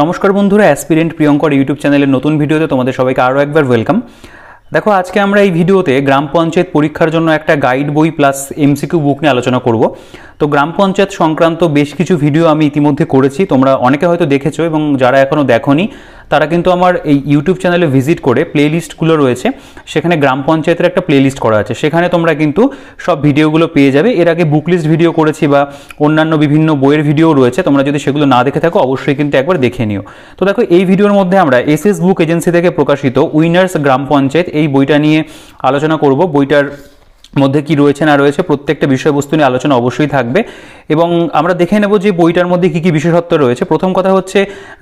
নমস্কার বন্ধুরা aspirant প্রিয়ঙ্কর YouTube চ্যানেলের নতুন ভিডিওতে তোমাদের সবাইকে আরও একবার ওয়েলকাম দেখো আজকে আমরা এই ভিডিওতে গ্রাম পঞ্চায়েত পরীক্ষার জন্য একটা গাইড বই প্লাস এমসিকিউ বুক নিয়ে আলোচনা করব তো গ্রাম পঞ্চায়েত সংক্রান্ত বেশ কিছু ভিডিও আমি ইতিমধ্যে করেছি তোমরা অনেকে হয়তো দেখেছো এবং যারা এখনও দেখোনি তারা কিন্তু আমার এই ইউটিউব চ্যানেলে ভিজিট করে প্লেলিস্টগুলো রয়েছে সেখানে গ্রাম পঞ্চায়েতের একটা প্লেলিস্ট করা আছে সেখানে তোমরা কিন্তু সব ভিডিওগুলো পেয়ে যাবে এর আগে বুকলিস্ট ভিডিও করেছি বা অন্যান্য বিভিন্ন বইয়ের ভিডিও রয়েছে তোমরা যদি সেগুলো না দেখে থাকো অবশ্যই কিন্তু একবার দেখে নিও তো দেখো এই ভিডিওর মধ্যে আমরা এস এস বুক এজেন্সি থেকে প্রকাশিত উইনার্স গ্রাম পঞ্চায়েত এই বইটা নিয়ে আলোচনা করব বইটার মধ্যে কি রয়েছে না রয়েছে প্রত্যেকটা বিষয়বস্তু নিয়ে আলোচনা অবশ্যই থাকবে এবং আমরা দেখে নেব যে বইটার মধ্যে কী কী বিশেষত্ব রয়েছে প্রথম কথা হচ্ছে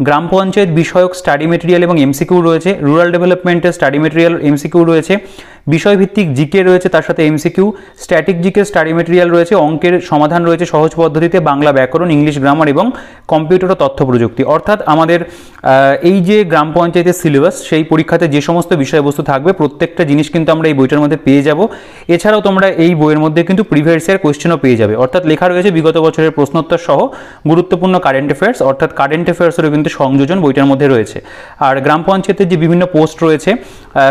গ্রাম পঞ্চায়েত বিষয়ক স্টাডি মেটেরিয়াল এবং এমসিকিউ রয়েছে রুরাল ডেভেলপমেন্টের স্টাডি মেটেরিয়াল এমসিকিউ রয়েছে বিষয়ভিত্তিক জিকে রয়েছে তার সাথে MCQ static GK study material রয়েছে অঙ্কের সমাধান রয়েছে সহজ পদ্ধতিতে বাংলা ব্যাকরণ ইংলিশ গ্রামার এবং কম্পিউটার ও তথ্য প্রযুক্তি অর্থাৎ আমাদের এই যে গ্রাম পঞ্চায়েতের সিলেবাস সেই পরীক্ষাতে যে সমস্ত বিষয়বস্তু থাকবে প্রত্যেকটা জিনিস কিন্তু আমরা এই বইটার মধ্যে পেয়ে যাব এছাড়াও তোমরা এই বইয়ের মধ্যে কিন্তু প্রিভিয়াস ইয়ার কোয়েশ্চেনও পেয়ে যাবে অর্থাৎ লেখা রয়েছে বিগত বছরের প্রশ্নোত্তর সহ গুরুত্বপূর্ণ কারেন্ট অ্যাফেয়ার্স অর্থাৎ কারেন্ট অ্যাফেয়ার্সেরও কিন্তু সংযোজন বইটার মধ্যে রয়েছে আর গ্রাম পঞ্চায়েতের যে বিভিন্ন পোস্ট রয়েছে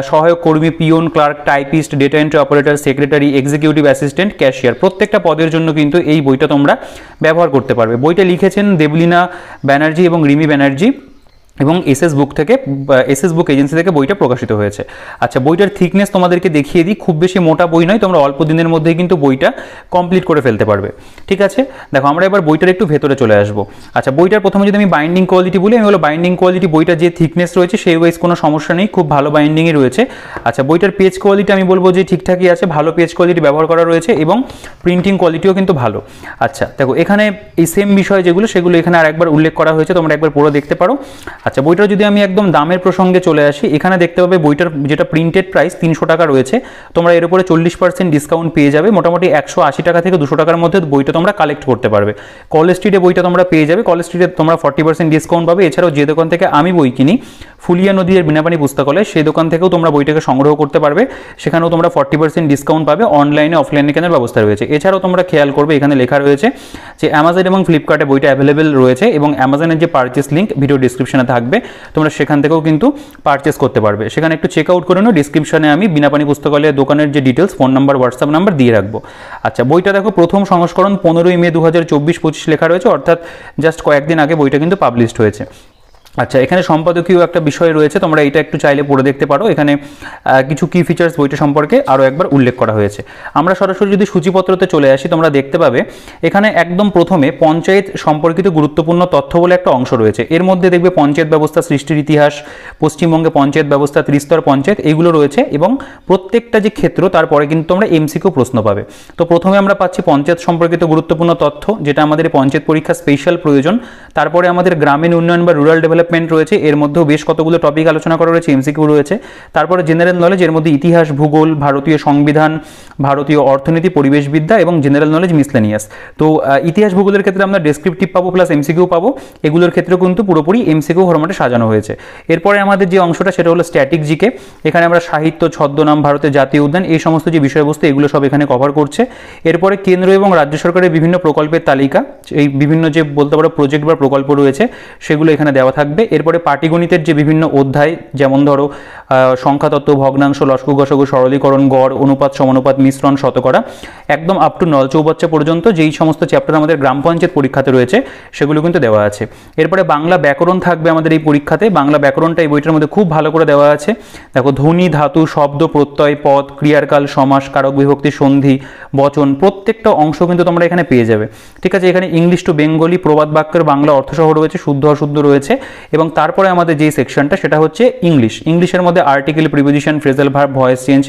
সহায়ক কর্মী peon clerk typist data entry operator secretary executive assistant cashier প্রত্যেকটা পদের জন্য কিন্তু এই বইটা তোমরা ব্যবহার করতে পারবে বইটা লিখেছেন দেবলিনা ব্যানার্জি এবং রিমি ব্যানার্জি এবং এসএস বুক থেকে এসএস বুক এজেন্সি থেকে বইটা প্রকাশিত হয়েছে আচ্ছা বইটার থিকনেস তোমাদেরকে দেখিয়ে দিই খুব বেশি মোটা বই নয় তোমরা অল্প দিনের মধ্যেই কিন্তু বইটা কমপ্লিট করে ফেলতে পারবে ঠিক আছে দেখো আমরা এবার বইটার একটু ভেতরে চলে আসবো আচ্ছা বইটার প্রথমে যদি আমি বাইন্ডিং কোয়ালিটি বলি আমি হলো বাইন্ডিং কোয়ালিটি বইটা যে থিকনেস রয়েছে সেই ওয়াইজ কোনো সমস্যা নেই খুব ভালো বাইন্ডিংয়ে রয়েছে আচ্ছা বইটার পেজ কোয়ালিটি আমি বলবো যে ঠিকঠাকই আছে ভালো পেজ কোয়ালিটি ব্যবহার করা রয়েছে এবং প্রিন্টিং কোয়ালিটিও কিন্তু ভালো আচ্ছা দেখো এখানে এই সেম বিষয় যেগুলো সেগুলো এখানে আর একবার উল্লেখ করা হয়েছে তোমরা একবার পুরো দেখতে পারো আচ্ছা বইটার যদি আমি একদম দামের প্রসঙ্গে চলে আসি এখানে দেখতে পাবে বইটার যেটা প্রিন্টেড প্রাইস তিনশো টাকা রয়েছে তোমরা এর উপরে চল্লিশ পার্সেন্ট ডিসকাউন্ট পেয়ে যাবে মোটামুটি একশো আশি টাকা থেকে দুশো টাকার মধ্যে বইটা তোমরা কালেক্ট করতে পারবে কলেজ স্ট্রিটে বইটা তোমরা পেয়ে যাবে কলেজ স্ট্রিটে তোমরা ফর্টি পার্সেন্ট ডিসকাউন্ট পাবে এছাড়াও যে দোকান থেকে আমি বই কিনি ফুলিয়া নদীর বিনাপানি পুস্তকালয় সেই দোকান থেকেও তোমরা বইটাকে সংগ্রহ করতে পারবে সেখানেও তোমরা ফর্টি পার্সেন্ট ডিসকাউন্ট পাবে অনলাইনে অফলাইনে কেনার ব্যবস্থা রয়েছে এছাড়াও তোমরা খেয়াল করবে এখানে লেখা রয়েছে যে অ্যামাজন এবং ফ্লিপকার্টে বইটা অ্যাভেলেবেল রয়েছে এবং অ্যামাজনের যে পার্চেস লিঙ্ক ভিডিও ডিসক্রিপশনে থাকে থাকবে তোমরা সেখান থেকেও কিন্তু পারচেস করতে পারবে সেখানে একটু চেক আউট করে নাও ডিসক্রিপশনে আমি বিনাপানি পুস্তকালয়ের দোকানের যে details phone number WhatsApp number দিয়ে রাখবো আচ্ছা বইটা দেখো প্রথম সংস্করণ পনেরোই মে দু হাজার চব্বিশ পঁচিশ লেখা রয়েছে অর্থাৎ জাস্ট কয়েকদিন আগে বইটা কিন্তু পাবলিশড হয়েছে আচ্ছা এখানে সম্পাদকীয় একটা বিষয় রয়েছে তোমরা এটা একটু চাইলে পড়ে দেখতে পারো এখানে কিছু কি ফিচার্স বইটা সম্পর্কে আরও একবার উল্লেখ করা হয়েছে আমরা সরাসরি যদি সূচিপত্রতে চলে আসি তোমরা দেখতে পাবে এখানে একদম প্রথমে পঞ্চায়েত সম্পর্কিত গুরুত্বপূর্ণ তথ্য বলে একটা অংশ রয়েছে এর মধ্যে দেখবে পঞ্চায়েত ব্যবস্থা সৃষ্টির ইতিহাস পশ্চিমবঙ্গে পঞ্চায়েত ব্যবস্থা ত্রিস্তর পঞ্চায়েত এগুলো রয়েছে এবং প্রত্যেকটা যে ক্ষেত্র তারপরে কিন্তু তোমরা এমসিকেও প্রশ্ন পাবে তো প্রথমে আমরা পাচ্ছি পঞ্চায়েত সম্পর্কিত গুরুত্বপূর্ণ তথ্য যেটা আমাদের পঞ্চায়েত পরীক্ষা স্পেশাল প্রয়োজন তারপরে আমাদের গ্রামীণ উন্নয়ন বা রুরাল ডেভেলপ ডেভেলপমেন্ট রয়েছে এর মধ্যেও বেশ কতগুলো টপিক আলোচনা করা রয়েছে এমসিকিউ রয়েছে তারপরে জেনারেল নলেজ এর মধ্যে ইতিহাস ভূগোল ভারতীয় সংবিধান ভারতীয় অর্থনীতি পরিবেশবিদ্যা এবং জেনারেল নলেজ মিসলেনিয়াস তো ইতিহাস ভূগোলের ক্ষেত্রে আমরা ডেসক্রিপটিভ পাবো প্লাস এমসিকিউ পাবো এগুলোর ক্ষেত্রে কিন্তু পুরোপুরি এমসিকিউ ফরমেটে সাজানো হয়েছে এরপরে আমাদের যে অংশটা সেটা হলো স্ট্যাটিক জিকে এখানে আমরা সাহিত্য ছদ্মনাম ভারতের জাতীয় উদ্যান এই সমস্ত যে বিষয়বস্তু এগুলো সব এখানে কভার করছে এরপরে কেন্দ্র এবং রাজ্য সরকারের বিভিন্ন প্রকল্পের তালিকা এই বিভিন্ন যে বলতে পারো প্রজেক্ট বা প্রকল্প রয়েছে সেগুলো এখানে দেওয়া থাকবে থাকবে এরপরে পাটিগণিতের যে বিভিন্ন অধ্যায় যেমন ধরো সংখ্যাতত্ত্ব ভগ্নাংশ লস্কু গসগু সরলীকরণ গড় অনুপাত সমানুপাত মিশ্রণ শতকরা একদম আপ টু নল চৌবাচ্চা পর্যন্ত যেই সমস্ত চ্যাপ্টার আমাদের গ্রাম পঞ্চায়েত পরীক্ষাতে রয়েছে সেগুলো কিন্তু দেওয়া আছে এরপরে বাংলা ব্যাকরণ থাকবে আমাদের এই পরীক্ষাতে বাংলা ব্যাকরণটা এই বইটার মধ্যে খুব ভালো করে দেওয়া আছে দেখো ধ্বনি ধাতু শব্দ প্রত্যয় পদ ক্রিয়ারকাল সমাস কারক বিভক্তি সন্ধি বচন প্রত্যেকটা অংশ কিন্তু তোমরা এখানে পেয়ে যাবে ঠিক আছে এখানে ইংলিশ টু বেঙ্গলি প্রবাদ বাক্যের বাংলা অর্থসহ রয়েছে শুদ্ধ অশুদ্ধ রয়েছে এবং তারপরে আমাদের যেই সেকশনটা সেটা হচ্ছে ইংলিশ ইংলিশের মধ্যে article preposition phrasal verb voice change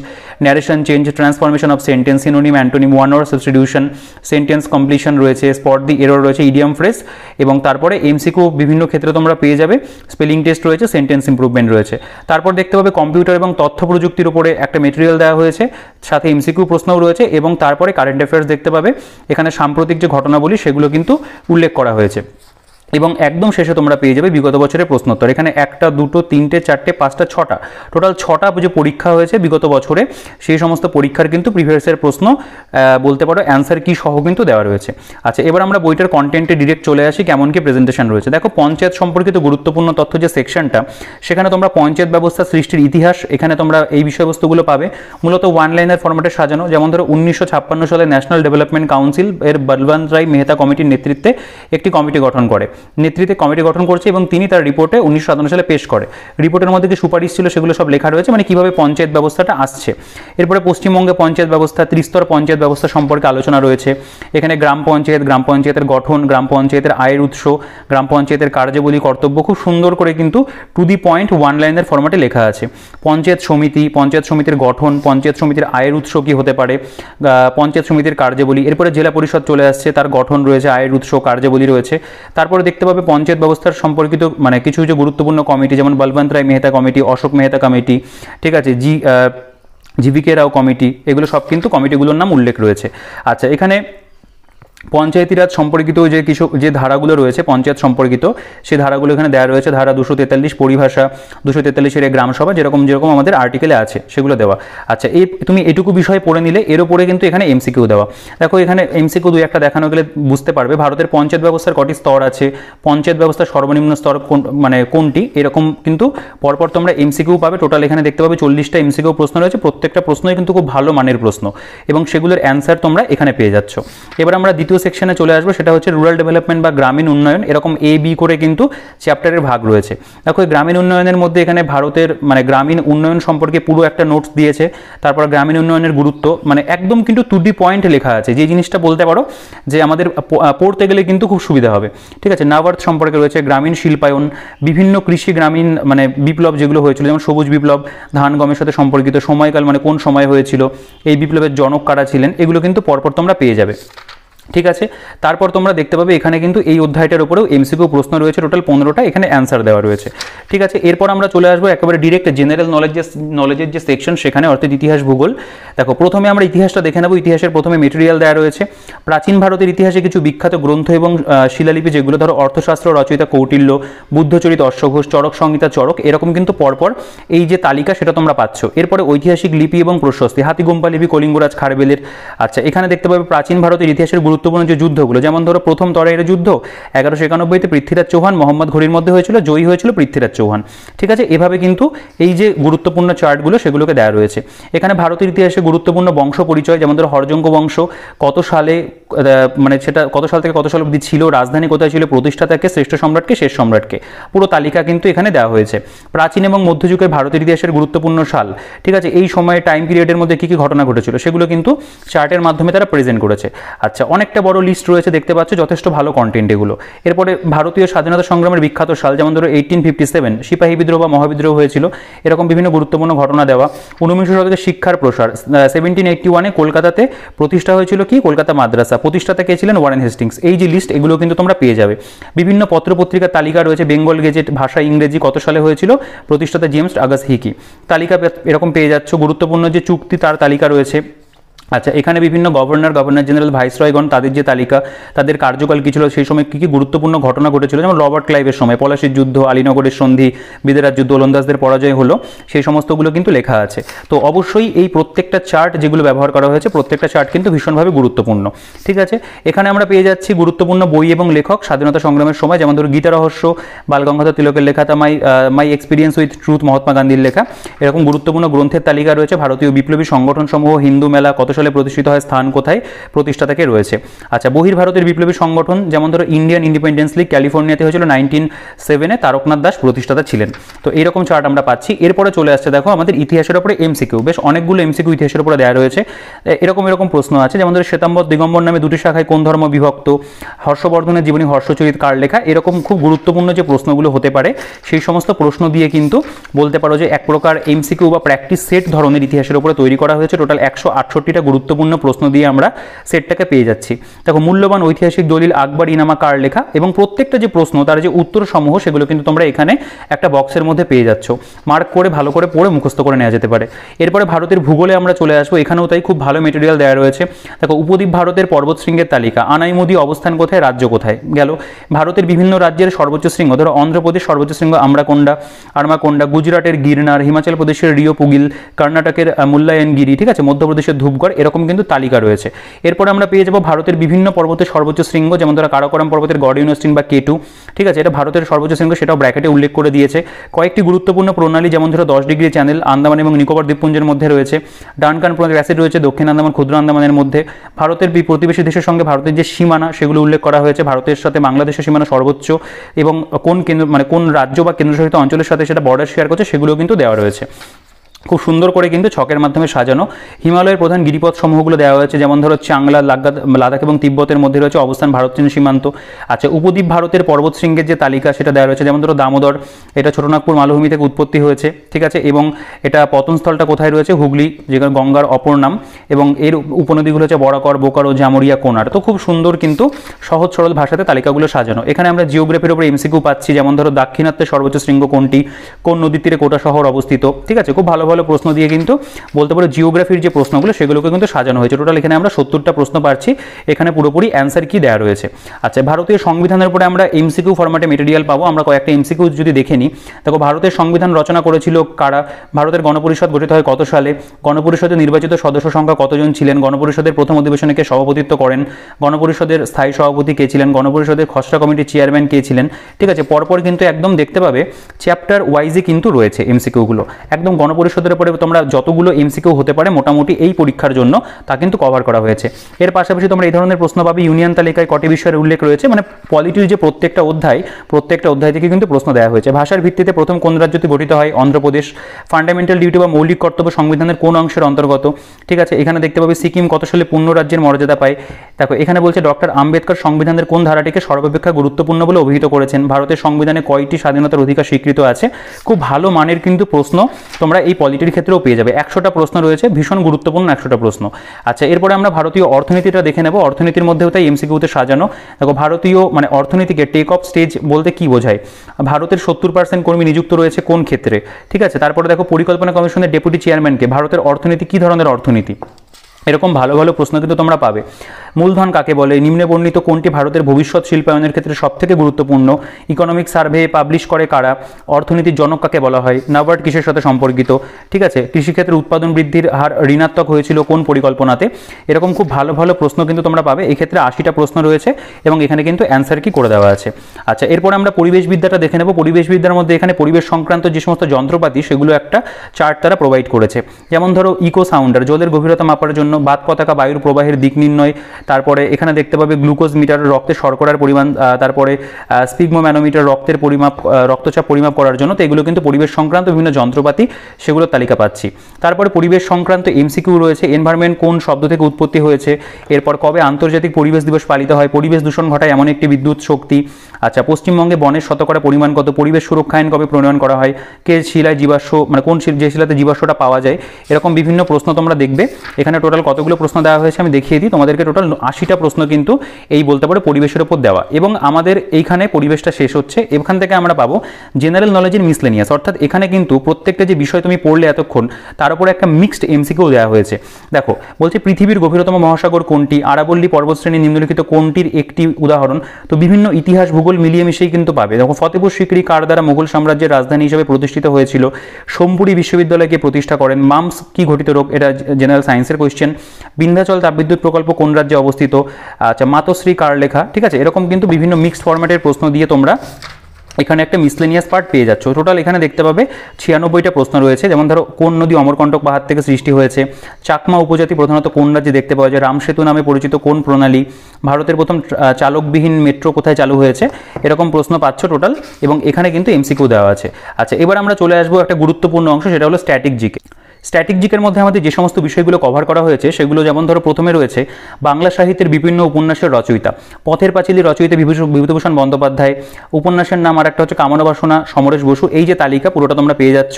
narration change transformation of sentence synonym antonym one word substitution sentence completion রয়েছে স্পট দি এরর রয়েছে ইডিয়াম ফ্রেস এবং তারপরে এমসিকিউ বিভিন্ন ক্ষেত্রে তোমরা পেয়ে যাবে স্পেলিং টেস্ট রয়েছে সেন্টেন্স ইম্প্রুভমেন্ট রয়েছে তারপর দেখতে পাবে কম্পিউটার এবং তথ্য প্রযুক্তির উপরে একটা মেটেরিয়াল দেওয়া হয়েছে সাথে এমসিকিউ প্রশ্নও রয়েছে এবং তারপরে কারেন্ট অ্যাফেয়ার্স দেখতে পাবে এখানে সাম্প্রতিক যে ঘটনাবলী সেগুলো কিন্তু উল্লেখ করা হয়েছে এবং একদম শেষে তোমরা পেয়ে যাবে বিগত বছরের প্রশ্নোত্তর এখানে একটা দুটো তিনটে চারটে পাঁচটা ছটা টোটাল ছটা যে পরীক্ষা হয়েছে বিগত বছরে সেই সমস্ত পরীক্ষার কিন্তু প্রিভিয়াসের প্রশ্ন বলতে পারো অ্যান্সার কী সহ কিন্তু দেওয়া রয়েছে আচ্ছা এবার আমরা বইটার কন্টেন্টে ডিরেক্ট চলে আসি কেমন কি প্রেজেন্টেশন রয়েছে দেখো পঞ্চায়েত সম্পর্কিত গুরুত্বপূর্ণ তথ্য যে সেকশনটা সেখানে তোমরা পঞ্চায়েত ব্যবস্থা সৃষ্টির ইতিহাস এখানে তোমরা এই বিষয়বস্তুগুলো পাবে মূলত ওয়ান লাইনের ফর্মেটে সাজানো যেমন ধরো উনিশশো সালে ন্যাশনাল ডেভেলপমেন্ট কাউন্সিল এর বলবন্ত রায় মেহতা কমিটির নেতৃত্বে একটি কমিটি গঠন করে নেতৃত্বে কমিটি গঠন করছে এবং তিনি তার রিপোর্টে উনিশশো সালে পেশ করে রিপোর্টের মধ্যে যে সুপারিশ ছিল সেগুলো সব লেখা রয়েছে মানে কীভাবে পঞ্চায়েত ব্যবস্থাটা আসছে এরপরে পশ্চিমবঙ্গে পঞ্চায়েত ব্যবস্থা ত্রিস্তর পঞ্চায়েত ব্যবস্থা সম্পর্কে আলোচনা রয়েছে এখানে গ্রাম পঞ্চায়েত গ্রাম পঞ্চায়েতের গঠন গ্রাম পঞ্চায়েতের আয়ের উৎস গ্রাম পঞ্চায়েতের কার্যবলী কর্তব্য খুব সুন্দর করে কিন্তু টু দি পয়েন্ট ওয়ান লাইনের ফরম্যাটে লেখা আছে পঞ্চায়েত সমিতি পঞ্চায়েত সমিতির গঠন পঞ্চায়েত সমিতির আয়ের উৎস কী হতে পারে পঞ্চায়েত সমিতির কার্যবলী এরপরে জেলা পরিষদ চলে আসছে তার গঠন রয়েছে আয়ের উৎস কার্যবলী রয়েছে তারপরে দেখতে পাবে পঞ্চায়েত ব্যবস্থার সম্পর্কিত মানে কিছু কিছু গুরুত্বপূর্ণ কমিটি যেমন বলবন্ত রায় মেহতা কমিটি অশোক মেহতা কমিটি ঠিক আছে জি জীবিকেরাও কমিটি এগুলো সব কিন্তু কমিটিগুলোর নাম উল্লেখ রয়েছে আচ্ছা এখানে পঞ্চায়েতি রাজ সম্পর্কিত যে কিছু যে ধারাগুলো রয়েছে পঞ্চায়েত সম্পর্কিত সে ধারাগুলো এখানে দেওয়া রয়েছে ধারা দুশো তেতাল্লিশ পরিভাষা দুশো তেতাল্লিশের গ্রামসভা যেরকম যেরকম আমাদের আর্টিকেলে আছে সেগুলো দেওয়া আচ্ছা এই তুমি এটুকু বিষয়ে পড়ে নিলে এর ওপরে কিন্তু এখানে এমসিকিউ দেওয়া দেখো এখানে এমসিকিউ দুই একটা দেখানো গেলে বুঝতে পারবে ভারতের পঞ্চায়েত ব্যবস্থার কটি স্তর আছে পঞ্চায়েত ব্যবস্থার সর্বনিম্ন স্তর কোন মানে কোনটি এরকম কিন্তু পরপর তোমরা এমসিকিউ পাবে টোটাল এখানে দেখতে পাবে চল্লিশটা এমসিকিউ প্রশ্ন রয়েছে প্রত্যেকটা প্রশ্নই কিন্তু খুব ভালো মানের প্রশ্ন এবং সেগুলোর অ্যান্সার তোমরা এখানে পেয়ে যাচ্ছ এবার আমরা দ্বিতীয় দ্বিতীয় সেকশনে চলে আসবো সেটা হচ্ছে রুরাল ডেভেলপমেন্ট বা গ্রামীণ উন্নয়ন এরকম এ বি করে কিন্তু চ্যাপ্টারের ভাগ রয়েছে দেখো গ্রামীণ উন্নয়নের মধ্যে এখানে ভারতের মানে গ্রামীণ উন্নয়ন সম্পর্কে পুরো একটা নোটস দিয়েছে তারপর গ্রামীণ উন্নয়নের গুরুত্ব মানে একদম কিন্তু টু ডি পয়েন্ট লেখা আছে যে জিনিসটা বলতে পারো যে আমাদের পড়তে গেলে কিন্তু খুব সুবিধা হবে ঠিক আছে নাবার্থ সম্পর্কে রয়েছে গ্রামীণ শিল্পায়ন বিভিন্ন কৃষি গ্রামীণ মানে বিপ্লব যেগুলো হয়েছিল যেমন সবুজ বিপ্লব ধান গমের সাথে সম্পর্কিত সময়কাল মানে কোন সময় হয়েছিল এই বিপ্লবের জনক কারা ছিলেন এগুলো কিন্তু পরপর তোমরা পেয়ে যাবে ঠিক আছে তারপর তোমরা দেখতে পাবে এখানে কিন্তু এই অধ্যায়টার উপরেও এমসিকিউ প্রশ্ন রয়েছে টোটাল পনেরোটা এখানে অ্যান্সার দেওয়া রয়েছে ঠিক আছে এরপর আমরা চলে আসবো একেবারে ডিরেক্ট জেনারেল যে নলেজের যে সেকশন সেখানে অর্থাৎ ইতিহাস ভূগোল দেখো প্রথমে আমরা ইতিহাসটা দেখে নেবো ইতিহাসের প্রথমে মেটেরিয়াল দেওয়া রয়েছে প্রাচীন ভারতের ইতিহাসে কিছু বিখ্যাত গ্রন্থ এবং শিলালিপি যেগুলো ধরো অর্থশাস্ত্র রচয়িতা কৌটিল্য বুদ্ধচরিত অশ্বঘোষ চরক সংহিতা চরক এরকম কিন্তু পরপর এই যে তালিকা সেটা তোমরা পাচ্ছ এরপরে ঐতিহাসিক লিপি এবং প্রশস্তি হাতিগুম্পা লিপি কলিঙ্গরাজ খারবেলের আচ্ছা এখানে দেখতে পাবে প্রাচীন ভারতের ইতিহাসের গুরুত্ব গুরুত্বপূর্ণ যে যুদ্ধগুলো যেমন ধরো প্রথম তরাইয়ের যুদ্ধ এগারোশো একানব্বইতে পৃথ্বীরাজ চৌহান মোহাম্মদ ঘড়ির মধ্যে হয়েছিল জয়ী হয়েছিল পৃথ্বীরাজ চৌহান ঠিক আছে এভাবে কিন্তু এই যে গুরুত্বপূর্ণ চার্টগুলো সেগুলোকে দেওয়া রয়েছে এখানে ভারতের ইতিহাসে গুরুত্বপূর্ণ বংশ পরিচয় যেমন ধরো হরজঙ্গ বংশ কত সালে মানে সেটা কত সাল থেকে কত সাল অবধি ছিল রাজধানী কোথায় ছিল প্রতিষ্ঠাতাকে শ্রেষ্ঠ সম্রাটকে শেষ সম্রাটকে পুরো তালিকা কিন্তু এখানে দেওয়া হয়েছে প্রাচীন এবং মধ্যযুগের ভারতের ইতিহাসের গুরুত্বপূর্ণ সাল ঠিক আছে এই সময়ে টাইম পিরিয়ডের মধ্যে কী কী ঘটনা ঘটেছিল সেগুলো কিন্তু চার্টের মাধ্যমে তারা প্রেজেন্ট করেছে আচ্ছা অনেক একটা বড় লিস্ট রয়েছে দেখতে পাচ্ছ যথেষ্ট ভালো কন্টেন্ট এগুলো এরপরে ভারতীয় স্বাধীনতা সংগ্রামের বিখ্যাত সাল যেমন ধরো এইটিন ফিফটি সেভেন সিপাহী বিদ্রোহ বা মহাবিদ্রোহ হয়েছিল এরকম বিভিন্ন গুরুত্বপূর্ণ ঘটনা দেওয়া ঊনবিংশ শতকে শিক্ষার প্রসার সেভেন্টিন এইটটি ওয়ানে কলকাতাতে প্রতিষ্ঠা হয়েছিল কি কলকাতা মাদ্রাসা প্রতিষ্ঠাতা কে ছিলেন ওয়ারেন হেস্টিংস এই যে লিস্ট এগুলো কিন্তু তোমরা পেয়ে যাবে বিভিন্ন পত্রপত্রিকার তালিকা রয়েছে বেঙ্গল গেজেট ভাষা ইংরেজি কত সালে হয়েছিল প্রতিষ্ঠাতা জেমস আগাস হিকি তালিকা এরকম পেয়ে যাচ্ছ গুরুত্বপূর্ণ যে চুক্তি তার তালিকা রয়েছে আচ্ছা এখানে বিভিন্ন গভর্নর গভর্নর জেনারেল রয়গণ তাদের যে তালিকা তাদের কার্যকাল কী ছিল সেই সময় কী কী গুরুত্বপূর্ণ ঘটনা ঘটেছিল যেমন রবার্ট ক্লাইভের সময় পলাশির যুদ্ধ আলীনগরের সন্ধি বিদেরাজ যুদ্ধ ওলন্দাজদের পরাজয় হলো সেই সমস্তগুলো কিন্তু লেখা আছে তো অবশ্যই এই প্রত্যেকটা চার্ট যেগুলো ব্যবহার করা হয়েছে প্রত্যেকটা চার্ট কিন্তু ভীষণভাবে গুরুত্বপূর্ণ ঠিক আছে এখানে আমরা পেয়ে যাচ্ছি গুরুত্বপূর্ণ বই এবং লেখক স্বাধীনতা সংগ্রামের সময় যেমন ধরো গীতা রহস্য বালগঙ্গাধর তিলকের লেখা তা my my experience with truth Mahatma গান্ধীর লেখা এরকম গুরুত্বপূর্ণ গ্রন্থের তালিকা রয়েছে ভারতীয় বিপ্লবী সংগঠনসমূহ হিন্দু মেলা কত সালে প্রতিষ্ঠিত হয় স্থান কোথায় প্রতিষ্ঠা থেকে রয়েছে আচ্ছা বহির্ভারতের বিপ্লবী সংগঠন যেমন ধরো ইন্ডিয়ান ইন্ডিপেন্ডেন্স লিগ ক্যালিফোর্নিয়াতে হয়েছিল নাইনটিন সেভেনে তারকনাথ দাস প্রতিষ্ঠাতা ছিলেন তো এরকম চার্ট আমরা পাচ্ছি এরপরে চলে আসছে দেখো আমাদের ইতিহাসের উপরে এমসিকিউ বেশ অনেকগুলো এমসিকিউ ইতিহাসের উপরে দেওয়া রয়েছে এরকম এরকম প্রশ্ন আছে যেমন ধরো শ্বেতাম্বর দিগম্বর নামে দুটি শাখায় কোন ধর্ম বিভক্ত হর্ষবর্ধনের জীবনী হর্ষচরিত কার লেখা এরকম খুব গুরুত্বপূর্ণ যে প্রশ্নগুলো হতে পারে সেই সমস্ত প্রশ্ন দিয়ে কিন্তু বলতে পারো যে এক প্রকার এমসিকিউ বা প্র্যাকটিস সেট ধরনের ইতিহাসের উপরে তৈরি করা হয়েছে টোটাল একশো আটষট্টিটা গুরুত্বপূর্ণ প্রশ্ন দিয়ে আমরা সেটটাকে পেয়ে যাচ্ছি দেখো মূল্যবান ঐতিহাসিক দলিল আকবর ইনামা কার লেখা এবং প্রত্যেকটা যে প্রশ্ন তার যে উত্তর সমূহ সেগুলো কিন্তু তোমরা এখানে একটা বক্সের মধ্যে পেয়ে যাচ্ছ মার্ক করে ভালো করে পড়ে মুখস্থ করে নেওয়া যেতে পারে এরপরে ভারতের ভূগোলে আমরা চলে আসবো এখানেও তাই খুব ভালো মেটেরিয়াল দেওয়া রয়েছে দেখো উপদ্বীপ ভারতের পর্বত শৃঙ্গের তালিকা আনাইমুদি অবস্থান কোথায় রাজ্য কোথায় গেল ভারতের বিভিন্ন রাজ্যের সর্বোচ্চ শৃঙ্গ ধরো অন্ধ্রপ্রদেশ সর্বোচ্চ শৃঙ্গ আমরাকোন্ডা আর্মাকোন্ডা গুজরাটের গিরনার হিমাচল প্রদেশের রিও পুগিল কর্ণাটকের মূল্যায়নগিরি ঠিক আছে মধ্যপ্রদেশের ধূপগড় এরকম কিন্তু তালিকা রয়েছে এরপর আমরা পেয়ে যাব ভারতের বিভিন্ন পর্বতের সর্বোচ্চ শৃঙ্গ যেমন ধরো কারাকোরাম পর্বতের গড় ইউনিভার্সিটি বা কে ঠিক আছে এটা ভারতের সর্বোচ্চ শৃঙ্গ সেটাও ব্র্যাকেটে উল্লেখ করে দিয়েছে কয়েকটি গুরুত্বপূর্ণ প্রণালী যেমন ধরো দশ ডিগ্রি চ্যানেল আন্দামান এবং নিকোবর দ্বীপপুঞ্জের মধ্যে রয়েছে ডানকান প্রণালী অ্যাসিড রয়েছে দক্ষিণ আন্দামান ক্ষুদ্র আন্দামানের মধ্যে ভারতের প্রতিবেশী দেশের সঙ্গে ভারতের যে সীমানা সেগুলো উল্লেখ করা হয়েছে ভারতের সাথে বাংলাদেশের সীমানা সর্বোচ্চ এবং কোন কেন্দ্র মানে কোন রাজ্য বা কেন্দ্রশাসিত অঞ্চলের সাথে সেটা বর্ডার শেয়ার করছে সেগুলো কিন্তু দেওয়া রয়েছে খুব সুন্দর করে কিন্তু ছকের মাধ্যমে সাজানো হিমালয়ের প্রধান গিরিপথ সমূহগুলো দেওয়া হয়েছে যেমন ধরো চাংলা লাদাখ এবং তিব্বতের মধ্যে রয়েছে অবস্থান ভারত চীন সীমান্ত আচ্ছা উপদ্বীপ ভারতের পর্বত শৃঙ্গের যে তালিকা সেটা দেওয়া রয়েছে যেমন ধরো দামোদর এটা ছোটনাগপুর মালভূমি থেকে উৎপত্তি হয়েছে ঠিক আছে এবং এটা পতনস্থলটা কোথায় রয়েছে হুগলি যেখানে গঙ্গার অপর নাম এবং এর উপনদীগুলো হচ্ছে বরাকর বোকারো জামরিয়া কোনার তো খুব সুন্দর কিন্তু সহজ সরল ভাষাতে তালিকাগুলো সাজানো এখানে আমরা জিওগ্রাফির উপরে এমসিকিউ পাচ্ছি যেমন ধরো দাক্ষিণাত্যের সর্বোচ্চ শৃঙ্গ কোনটি কোন নদীর তীরে কোটা শহর অবস্থিত ঠিক আছে খুব ভালো ভালো প্রশ্ন দিয়ে কিন্তু বলতে পারো জিওগ্রাফির যে প্রশ্নগুলো সেগুলোকে কিন্তু সাজানো হয়েছে টোটাল এখানে আমরা সত্তরটা প্রশ্ন পাচ্ছি এখানে পুরোপুরি অ্যান্সার কি দেওয়া রয়েছে আচ্ছা ভারতীয় সংবিধানের উপরে আমরা এমসিকিউ ফরম্যাটে মেটেরিয়াল পাবো আমরা কয়েকটা এমসিকিউ যদি দেখে নিই দেখো ভারতের সংবিধান রচনা করেছিল কারা ভারতের গণপরিষদ গঠিত হয় কত সালে গণপরিষদের নির্বাচিত সদস্য সংখ্যা কতজন ছিলেন গণপরিষদের প্রথম অধিবেশনে কে সভাপতিত্ব করেন গণপরিষদের স্থায়ী সভাপতি কে ছিলেন গণপরিষদের খসড়া কমিটির চেয়ারম্যান কে ছিলেন ঠিক আছে পরপর কিন্তু একদম দেখতে পাবে চ্যাপ্টার ওয়াইজে কিন্তু রয়েছে এমসিকিউগুলো একদম গণপরিষদ একশোদের উপরে তোমরা যতগুলো এমসিকিউ হতে পারে মোটামুটি এই পরীক্ষার জন্য তা কিন্তু কভার করা হয়েছে এর পাশাপাশি তোমরা এই ধরনের প্রশ্ন পাবে ইউনিয়ন তালিকায় কটি বিষয়ের উল্লেখ রয়েছে মানে পলিটির যে প্রত্যেকটা অধ্যায় প্রত্যেকটা অধ্যায় থেকে কিন্তু প্রশ্ন দেওয়া হয়েছে ভাষার ভিত্তিতে প্রথম কোন রাজ্যটি গঠিত হয় অন্ধ্রপ্রদেশ ফান্ডামেন্টাল ডিউটি বা মৌলিক কর্তব্য সংবিধানের কোন অংশের অন্তর্গত ঠিক আছে এখানে দেখতে পাবে সিকিম কত সালে পূর্ণ রাজ্যের মর্যাদা পায় দেখো এখানে বলছে ডক্টর আম্বেদকর সংবিধানের কোন ধারাটিকে সর্বাপেক্ষা গুরুত্বপূর্ণ বলে অভিহিত করেছেন ভারতের সংবিধানে কয়টি স্বাধীনতার অধিকার স্বীকৃত আছে খুব ভালো মানের কিন্তু প্রশ্ন তোমরা এই কোয়ালিটির ক্ষেত্রেও পেয়ে যাবে একশোটা প্রশ্ন রয়েছে ভীষণ গুরুত্বপূর্ণ একশোটা প্রশ্ন আচ্ছা এরপরে আমরা ভারতীয় অর্থনীতিটা দেখে নেব অর্থনীতির মধ্যেও তাই এমসিকিউতে সাজানো দেখো ভারতীয় মানে অর্থনীতিকে টেক অফ স্টেজ বলতে কি বোঝায় ভারতের সত্তর পার্সেন্ট কর্মী নিযুক্ত রয়েছে কোন ক্ষেত্রে ঠিক আছে তারপরে দেখো পরিকল্পনা কমিশনের ডেপুটি চেয়ারম্যানকে ভারতের অর্থনীতি কি ধরনের অর্থনীতি এরকম ভালো ভালো প্রশ্ন কিন্তু তোমরা পাবে মূলধন কাকে বলে নিম্নে বর্ণিত কোনটি ভারতের ভবিষ্যৎ শিল্পায়নের ক্ষেত্রে সবথেকে গুরুত্বপূর্ণ ইকোনমিক সার্ভে পাবলিশ করে কারা অর্থনীতির জনক কাকে বলা হয় নাবার্ড কিসের সাথে সম্পর্কিত ঠিক আছে কৃষিক্ষেত্রে উৎপাদন বৃদ্ধির হার ঋণাত্মক হয়েছিল কোন পরিকল্পনাতে এরকম খুব ভালো ভালো প্রশ্ন কিন্তু তোমরা পাবে এক্ষেত্রে আশিটা প্রশ্ন রয়েছে এবং এখানে কিন্তু অ্যান্সার কি করে দেওয়া আছে আচ্ছা এরপর আমরা পরিবেশবিদ্যাটা দেখে নেব পরিবেশবিদ্যার মধ্যে এখানে পরিবেশ সংক্রান্ত যে সমস্ত যন্ত্রপাতি সেগুলো একটা চার্ট তারা প্রোভাইড করেছে যেমন ধরো ইকো সাউন্ডার জলের গভীরতা মাপার জন্য বাদ পতাকা বায়ুর প্রবাহের দিক নির্ণয় তারপরে এখানে দেখতে পাবে গ্লুকোজ মিটার রক্তে শর্করার পরিমাণ তারপরে স্পিগমো ম্যানোমিটার রক্তের পরিমাপ রক্তচাপ পরিমাপ করার জন্য তো এগুলো কিন্তু পরিবেশ সংক্রান্ত বিভিন্ন যন্ত্রপাতি সেগুলোর তালিকা পাচ্ছি তারপরে পরিবেশ সংক্রান্ত এমসিকিউ রয়েছে এনভায়রনমেন্ট কোন শব্দ থেকে উৎপত্তি হয়েছে এরপর কবে আন্তর্জাতিক পরিবেশ দিবস পালিত হয় পরিবেশ দূষণ ঘটায় এমন একটি বিদ্যুৎ শক্তি আচ্ছা পশ্চিমবঙ্গে বনের শতকরা পরিমাণ কত পরিবেশ সুরক্ষা আইন কবে প্রণয়ন করা হয় কে শিলায় জীবাশ্ম মানে কোন যে শিলাতে জীবাশ্মটা পাওয়া যায় এরকম বিভিন্ন প্রশ্ন তোমরা দেখবে এখানে টোটাল টোটাল কতগুলো প্রশ্ন দেওয়া হয়েছে আমি দেখিয়ে দিই তোমাদেরকে টোটাল আশিটা প্রশ্ন কিন্তু এই বলতে পারো পরিবেশের ওপর দেওয়া এবং আমাদের এইখানে পরিবেশটা শেষ হচ্ছে এখান থেকে আমরা পাবো জেনারেল নলেজের মিসলেনিয়াস অর্থাৎ এখানে কিন্তু প্রত্যেকটা যে বিষয় তুমি পড়লে এতক্ষণ তার উপরে একটা মিক্সড এমসিকেও দেওয়া হয়েছে দেখো বলছে পৃথিবীর গভীরতম মহাসাগর কোনটি আরাবল্লী পর্বতশ্রেণী নিম্নলিখিত কোনটির একটি উদাহরণ তো বিভিন্ন ইতিহাস ভূগোল মিলিয়ে মিশিয়েই কিন্তু পাবে দেখো ফতেপুর সিকরি কার দ্বারা মুঘল সাম্রাজ্যের রাজধানী হিসেবে প্রতিষ্ঠিত হয়েছিল সোমপুরী বিশ্ববিদ্যালয়কে প্রতিষ্ঠা করেন মামস কি ঘটিত রোগ এটা জেনারেল সায়েন্সের কোয়েশ্চেন লিখেছেন বিন্ধ্যাচল তাপবিদ্যুৎ প্রকল্প কোন রাজ্যে অবস্থিত আচ্ছা মাতশ্রী কার লেখা ঠিক আছে এরকম কিন্তু বিভিন্ন মিক্সড ফরম্যাটের প্রশ্ন দিয়ে তোমরা এখানে একটা মিসলেনিয়াস পার্ট পেয়ে যাচ্ছ টোটাল এখানে দেখতে পাবে ছিয়ানব্বইটা প্রশ্ন রয়েছে যেমন ধরো কোন নদী অমরকণ্টক পাহাড় থেকে সৃষ্টি হয়েছে চাকমা উপজাতি প্রধানত কোন রাজ্যে দেখতে পাওয়া যায় রামসেতু নামে পরিচিত কোন প্রণালী ভারতের প্রথম চালকবিহীন মেট্রো কোথায় চালু হয়েছে এরকম প্রশ্ন পাচ্ছ টোটাল এবং এখানে কিন্তু এমসিকিউ দেওয়া আছে আচ্ছা এবার আমরা চলে আসবো একটা গুরুত্বপূর্ণ অংশ সেটা হলো স্ট্যাটিক জিকে স্ট্র্যাটেজিকের মধ্যে আমাদের যে সমস্ত বিষয়গুলো কভার করা হয়েছে সেগুলো যেমন ধরো প্রথমে রয়েছে বাংলা সাহিত্যের বিভিন্ন উপন্যাসের রচয়িতা পথের পাঁচিলি রচয়িতা বিভূতিভূষণ বন্দ্যোপাধ্যায় উপন্যাসের নাম আর একটা হচ্ছে কামনাবাসনা সমরেশ বসু এই যে তালিকা পুরোটা তোমরা পেয়ে যাচ্ছ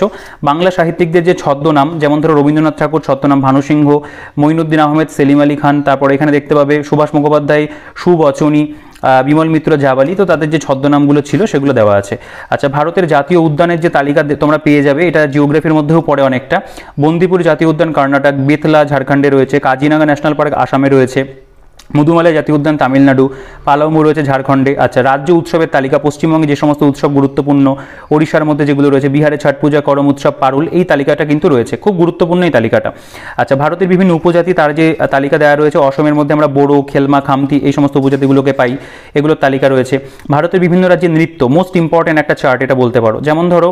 বাংলা সাহিত্যিকদের যে ছদ্মনাম যেমন ধরো রবীন্দ্রনাথ ঠাকুর ছদ্মনাম ভানু সিংহ মঈনুদ্দিন আহমেদ সেলিম আলী খান তারপরে এখানে দেখতে পাবে সুভাষ মুখোপাধ্যায় সুবচনী বিমল মিত্র জাবালি তো তাদের যে ছদ্মনামগুলো ছিল সেগুলো দেওয়া আছে আচ্ছা ভারতের জাতীয় উদ্যানের যে তালিকা তোমরা পেয়ে যাবে এটা জিওগ্রাফির মধ্যেও পড়ে অনেকটা বন্দিপুর জাতীয় উদ্যান কর্ণাটক বেতলা ঝাড়খণ্ডে রয়েছে কাজিনাগা ন্যাশনাল পার্ক আসামে রয়েছে মধুমালয় জাতীয় উদ্যান তামিলনাড়ু পালামু রয়েছে ঝাড়খণ্ডে আচ্ছা রাজ্য উৎসবের তালিকা পশ্চিমবঙ্গে যে সমস্ত উৎসব গুরুত্বপূর্ণ ওড়িশার মধ্যে যেগুলো রয়েছে বিহারে ছট পূজা করম উৎসব পারুল এই তালিকাটা কিন্তু রয়েছে খুব গুরুত্বপূর্ণ এই তালিকাটা আচ্ছা ভারতের বিভিন্ন উপজাতি তার যে তালিকা দেওয়া রয়েছে অসমের মধ্যে আমরা বড়ো খেলমা খামতি এই সমস্ত উপজাতিগুলোকে পাই এগুলোর তালিকা রয়েছে ভারতের বিভিন্ন রাজ্যে নৃত্য মোস্ট ইম্পর্ট্যান্ট একটা চার্ট এটা বলতে পারো যেমন ধরো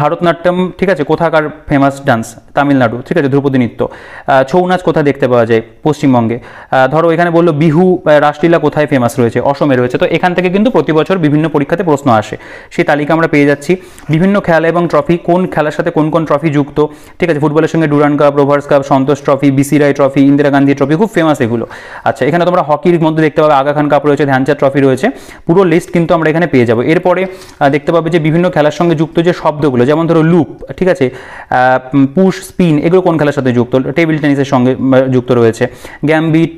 ভারতনাট্যম ঠিক আছে কোথাকার ফেমাস ডান্স তামিলনাড়ু ঠিক আছে ধ্রুপদী নৃত্য ছৌ নাচ কোথায় দেখতে পাওয়া যায় পশ্চিমবঙ্গে ধরো এখানে বললো বিহু রাসলীলা কোথায় ফেমাস রয়েছে অসমে রয়েছে তো এখান থেকে কিন্তু প্রতি বছর বিভিন্ন পরীক্ষাতে প্রশ্ন আসে সেই তালিকা আমরা পেয়ে যাচ্ছি বিভিন্ন খেলা এবং ট্রফি কোন খেলার সাথে কোন কোন ট্রফি যুক্ত ঠিক আছে ফুটবলের সঙ্গে Durand cup Rovers cup Santosh trophy BC Roy trophy Indira Gandhi trophy খুব ফেমাস এগুলো আচ্ছা এখানে তোমরা হকির মধ্যে দেখতে পাবে আগা খান কাপ রয়েছে ধ্যানচাঁদ ট্রফি রয়েছে পুরো লিস্ট কিন্তু আমরা এখানে পেয়ে যাবো এরপরে দেখতে পাবে যে বিভিন্ন খেলার সঙ্গে যুক্ত যে শব্দগুলো যেমন ধরো লুপ ঠিক আছে পুশ স্পিন এগুলো কোন খেলার সাথে যুক্ত টেবিল টেনিসের সঙ্গে যুক্ত রয়েছে গ্যামবিট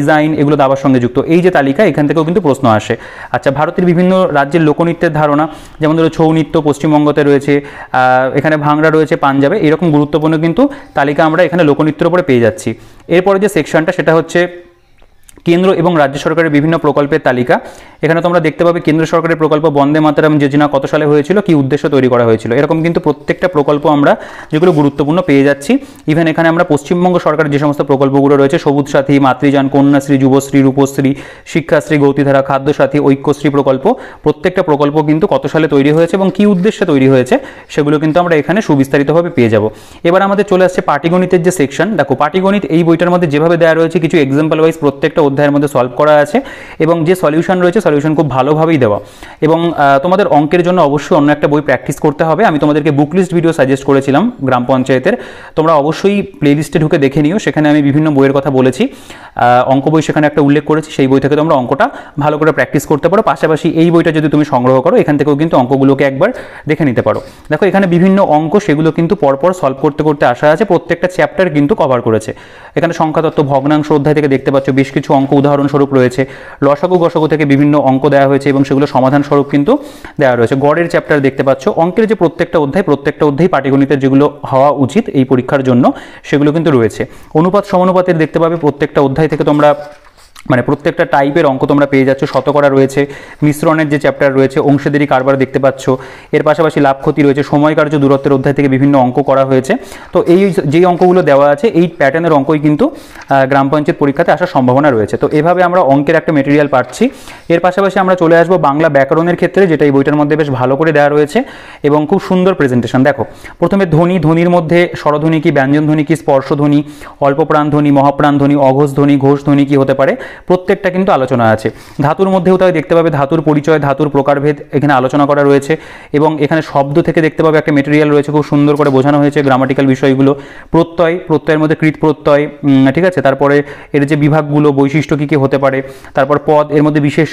রিজাইন এগুলো দাবার সঙ্গে যুক্ত এই যে তালিকা এখান থেকেও কিন্তু প্রশ্ন আসে আচ্ছা ভারতের বিভিন্ন রাজ্যের লোকনৃত্যের ধারণা যেমন ধরো ছৌ নৃত্য পশ্চিমবঙ্গতে রয়েছে এখানে ভাংড়া রয়েছে পাঞ্জাবে এরকম গুরুত্বপূর্ণ কিন্তু তালিকা আমরা এখানে লোকনৃত্যের উপরে পেয়ে যাচ্ছি এরপরে যে সেকশনটা সেটা হচ্ছে কেন্দ্র এবং রাজ্য সরকারের বিভিন্ন প্রকল্পের তালিকা এখানে তোমরা দেখতে পাবে কেন্দ্র সরকারের প্রকল্প বন্দে মাতারাম যোজনা কত সালে হয়েছিল কি উদ্দেশ্য তৈরি করা হয়েছিল এরকম কিন্তু প্রত্যেকটা প্রকল্প আমরা যেগুলো গুরুত্বপূর্ণ পেয়ে যাচ্ছি ইভেন এখানে আমরা পশ্চিমবঙ্গ সরকারের যে সমস্ত প্রকল্পগুলো রয়েছে সবুজ সাথী মাতৃযান কন্যাশ্রী যুবশ্রী রূপশ্রী শিক্ষাশ্রী গতিধারা খাদ্যসাথী ঐক্যশ্রী প্রকল্প প্রত্যেকটা প্রকল্প কিন্তু কত সালে তৈরি হয়েছে এবং কি উদ্দেশ্যে তৈরি হয়েছে সেগুলো কিন্তু আমরা এখানে সুবিস্তারিতভাবে পেয়ে যাব এবার আমাদের চলে আসছে পাটিগণিতের যে সেকশন দেখো পাটিগণিত এই বইটার মধ্যে যেভাবে দেওয়া রয়েছে কিছু এক্সাম্পল ওয়াইজ প্রত্যেকটা অধ্যায়ের মধ্যে সলভ করা আছে এবং যে সলিউশন রয়েছে সলিউশন খুব ভালোভাবেই দেওয়া এবং তোমাদের অঙ্কের জন্য অবশ্যই অন্য একটা বই প্র্যাকটিস করতে হবে আমি তোমাদেরকে বুক লিস্ট ভিডিও সাজেস্ট করেছিলাম গ্রাম পঞ্চায়েতের তোমরা অবশ্যই প্লেলিস্টে ঢুকে দেখে নিও সেখানে আমি বিভিন্ন বইয়ের কথা বলেছি অঙ্ক বই সেখানে একটা উল্লেখ করেছি সেই বই থেকে তোমরা অঙ্কটা ভালো করে প্র্যাকটিস করতে পারো পাশাপাশি এই বইটা যদি তুমি সংগ্রহ করো এখান থেকেও কিন্তু অঙ্কগুলোকে একবার দেখে নিতে পারো দেখো এখানে বিভিন্ন অঙ্ক সেগুলো কিন্তু পরপর সলভ করতে করতে আসা আছে প্রত্যেকটা চ্যাপ্টার কিন্তু কভার করেছে এখানে সংখ্যাতত্ত্ব ভগ্নাংশ অধ্যায় থেকে দেখতে পাচ্ছ বেশ কিছু অঙ্ক উদাহরণস্বরূপ রয়েছে লসাগু গসগু থেকে বিভিন্ন অঙ্ক দেওয়া হয়েছে এবং সেগুলো সমাধান স্বরূপ কিন্তু দেওয়া রয়েছে গড়ের চ্যাপ্টার দেখতে পাচ্ছ অঙ্কের যে প্রত্যেকটা অধ্যায় প্রত্যেকটা অধ্যায় পাটিগণিতের যেগুলো হওয়া উচিত এই পরীক্ষার জন্য সেগুলো কিন্তু রয়েছে অনুপাত সমানুপাতের দেখতে পাবে প্রত্যেকটা অধ্যায় থেকে তোমরা মানে প্রত্যেকটা টাইপের অঙ্ক তোমরা পেয়ে যাচ্ছ শতকরা রয়েছে মিশ্রণের যে চ্যাপ্টার রয়েছে অংশীদারি কারবার দেখতে পাচ্ছ এর পাশাপাশি লাভ ক্ষতি রয়েছে সময় কার্য দূরত্বের অধ্যায় থেকে বিভিন্ন অঙ্ক করা হয়েছে তো এই যেই অঙ্কগুলো দেওয়া আছে এই প্যাটার্নের অঙ্কই কিন্তু গ্রাম পঞ্চায়েত পরীক্ষাতে আসার সম্ভাবনা রয়েছে তো এভাবে আমরা অঙ্কের একটা মেটেরিয়াল পাচ্ছি এর পাশাপাশি আমরা চলে আসবো বাংলা ব্যাকরণের ক্ষেত্রে যেটা এই বইটার মধ্যে বেশ ভালো করে দেওয়া রয়েছে এবং খুব সুন্দর প্রেজেন্টেশন দেখো প্রথমে ধ্বনি ধ্বনির মধ্যে স্বরধ্বনি কি ব্যঞ্জন ধ্বনি কি স্পর্শধ্বনি অল্প ধ্বনি মহাপ্রাণ ধ্বনি অঘোষ ধ্বনি ঘোষ ধ্বনি কি হতে পারে প্রত্যেকটা কিন্তু আলোচনা আছে ধাতুর মধ্যেও তাই দেখতে পাবে ধাতুর পরিচয় ধাতুর প্রকারভেদ এখানে আলোচনা করা রয়েছে এবং এখানে শব্দ থেকে দেখতে পাবে একটা মেটেরিয়াল রয়েছে খুব সুন্দর করে বোঝানো হয়েছে গ্রামাটিক্যাল বিষয়গুলো প্রত্যয় প্রত্যয়ের মধ্যে কৃত প্রত্যয় ঠিক আছে তারপরে এর যে বিভাগগুলো বৈশিষ্ট্য কী কী হতে পারে তারপর পদ এর মধ্যে বিশেষ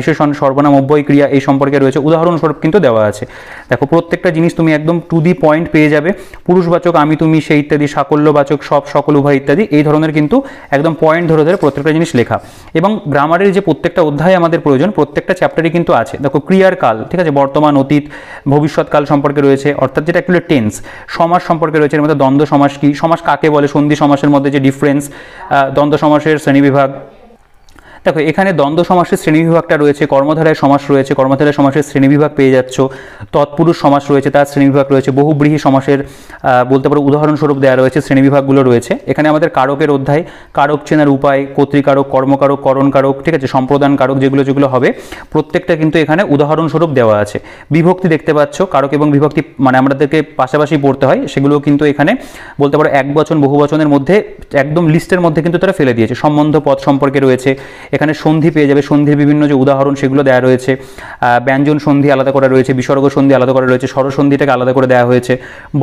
বিশেষণ সর্বনাম অব্যয় ক্রিয়া এই সম্পর্কে রয়েছে উদাহরণস্বরূপ কিন্তু দেওয়া আছে দেখো প্রত্যেকটা জিনিস তুমি একদম টু দি পয়েন্ট পেয়ে যাবে পুরুষবাচক আমি তুমি সেই ইত্যাদি সাকল্যবাচক সব সকল উভয় ইত্যাদি এই ধরনের কিন্তু একদম পয়েন্ট ধরে ধরে প্রত্যেকটা জিনিস লেখা লেখা এবং গ্রামারের যে প্রত্যেকটা অধ্যায় আমাদের প্রয়োজন প্রত্যেকটা চ্যাপ্টারই কিন্তু আছে দেখো ক্রিয়ার কাল ঠিক আছে বর্তমান অতীত ভবিষ্যৎকাল সম্পর্কে রয়েছে অর্থাৎ যেটা একটু টেন্স সমাজ সম্পর্কে রয়েছে এর মধ্যে দ্বন্দ্ব সমাজ কি সমাজ কাকে বলে সন্ধি সমাসের মধ্যে যে ডিফারেন্স দ্বন্দ্ব সমাসের শ্রেণীবিভাগ দেখো এখানে দ্বন্দ্ব সমাসের শ্রেণীবিভাগটা রয়েছে কর্মধারায় সমাস রয়েছে কর্মধারায় সমাসের শ্রেণীবিভাগ পেয়ে যাচ্ছ তৎপুরুষ সমাস রয়েছে তার শ্রেণীবিভাগ রয়েছে বহুব্রীহী সমাসের বলতে পারো উদাহরণস্বরূপ দেওয়া রয়েছে শ্রেণীবিভাগগুলো রয়েছে এখানে আমাদের কারকের অধ্যায় কারক চেনার উপায় কর্তৃকারক কর্মকারক করণকারক ঠিক আছে সম্প্রদান কারক যেগুলো যেগুলো হবে প্রত্যেকটা কিন্তু এখানে উদাহরণস্বরূপ দেওয়া আছে বিভক্তি দেখতে পাচ্ছ কারক এবং বিভক্তি মানে আমাদেরকে পাশাপাশি পড়তে হয় সেগুলো কিন্তু এখানে বলতে পারো এক বচন বহু বচনের মধ্যে একদম লিস্টের মধ্যে কিন্তু তারা ফেলে দিয়েছে সম্বন্ধ পদ সম্পর্কে রয়েছে এখানে সন্ধি পেয়ে যাবে সন্ধির বিভিন্ন যে উদাহরণ সেগুলো দেওয়া রয়েছে ব্যঞ্জন সন্ধি আলাদা করা রয়েছে বিসর্গ সন্ধি আলাদা করা রয়েছে স্বরসন্ধিটাকে আলাদা করে দেওয়া হয়েছে